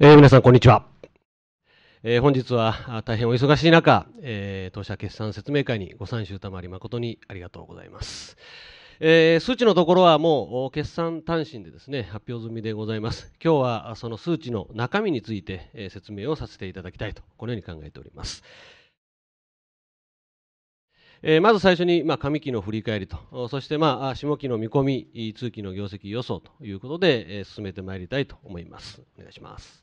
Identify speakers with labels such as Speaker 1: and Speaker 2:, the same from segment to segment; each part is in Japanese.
Speaker 1: えー、皆さん、こんにちは。えー、本日は大変お忙しい中、えー、当社決算説明会にご参集賜り誠にありがとうございます。えー、数値のところはもう決算単身でですね発表済みでございます。今日はその数値の中身について、え説明をさせていただきたいとこのように考えております。えー、まず最初に、まあ、上期の振り返りと、そして、まあ、下期の見込み、通期の業績予想ということで、えー、進めてまいりたいと思います。お願いします。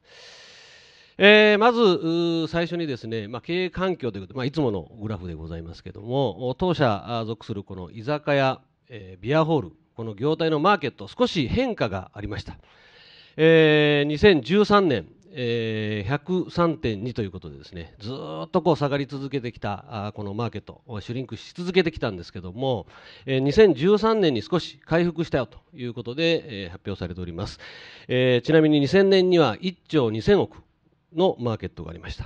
Speaker 1: えー、まず最初にですね、まあ、経営環境ということで、まあ、いつものグラフでございますけれども当社属するこの居酒屋、えー、ビアホールこの業態のマーケット少し変化がありました、えー、2013年えー、103.2ということでですねずっとこう下がり続けてきたあこのマーケットシュリンクし続けてきたんですけども、えー、2013年に少し回復したよということで、えー、発表されております、えー、ちなみに2000年には1兆2000億のマーケットがありました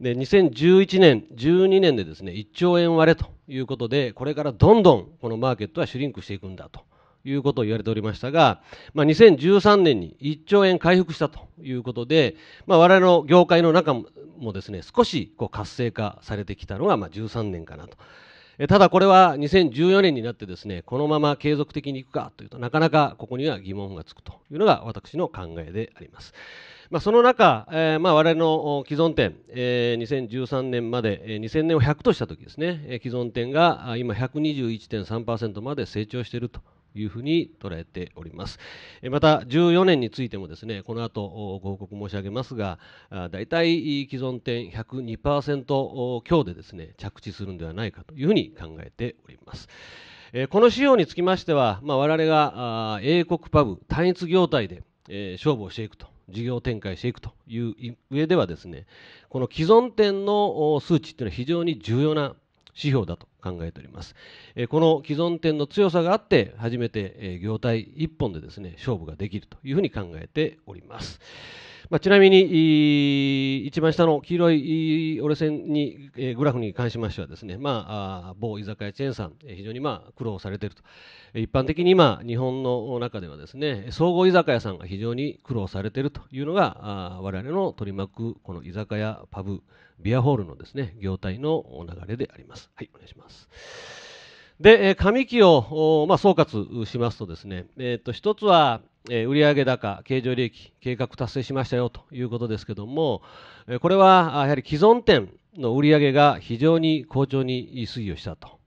Speaker 1: で2011年、12年でですね1兆円割れということでこれからどんどんこのマーケットはシュリンクしていくんだということを言われておりましたが、まあ、2013年に1兆円回復したということで、まあ、我々の業界の中もですね少しこう活性化されてきたのがまあ13年かなと。ただこれは2014年になってですねこのまま継続的にいくかというとなかなかここには疑問がつくというのが私の考えであります。まあ、その中、えーまあ、我々の既存店、えー、2013年まで、えー、2000年を100としたときですね、既存店が今121.3%まで成長しているというふうに捉えておりますまた14年についてもですねこの後ご報告申し上げますが大体既存点102%強でですね着地するんではないかというふうに考えておりますこの仕様につきましては、まあ、我々が英国パブ単一業態で勝負をしていくと事業展開していくという上ではですねこの既存点の数値というのは非常に重要な指標だと考えております、えこの既存店の強さがあって初めて、え業態1本でですね勝負ができるというふうに考えておりますまあ、ちなみに、一番下の黄色い折れ線に、えー、グラフに関しましてはですね、まあ、某居酒屋チェーンさん、非常にまあ苦労されていると。一般的に今、日本の中ではですね、総合居酒屋さんが非常に苦労されているというのが、我々の取り巻く、この居酒屋、パブ、ビアホールのですね、業態の流れであります。はい、お願いします。で、上期を、まあ、総括しますとですね、えー、と一つは、え売上高、経常利益、計画達成しましたよということですけども、えこれはやはり既存店の売上が非常に好調に推移をしたと。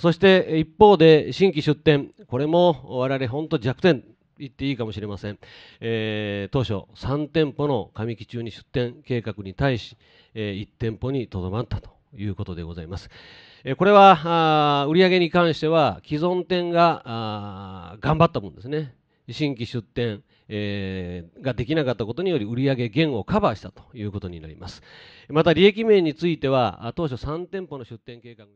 Speaker 1: そして一方で新規出店、これも我々本当弱点言っていいかもしれません、えー、当初3店舗の上期中に出店計画に対し、え1店舗にとどまったということでございます、えこれは売上に関しては既存店が頑張った分ですね新規出店、えー、ができなかったことにより売上減をカバーしたということになります。また利益面については、当初3店舗の出店計画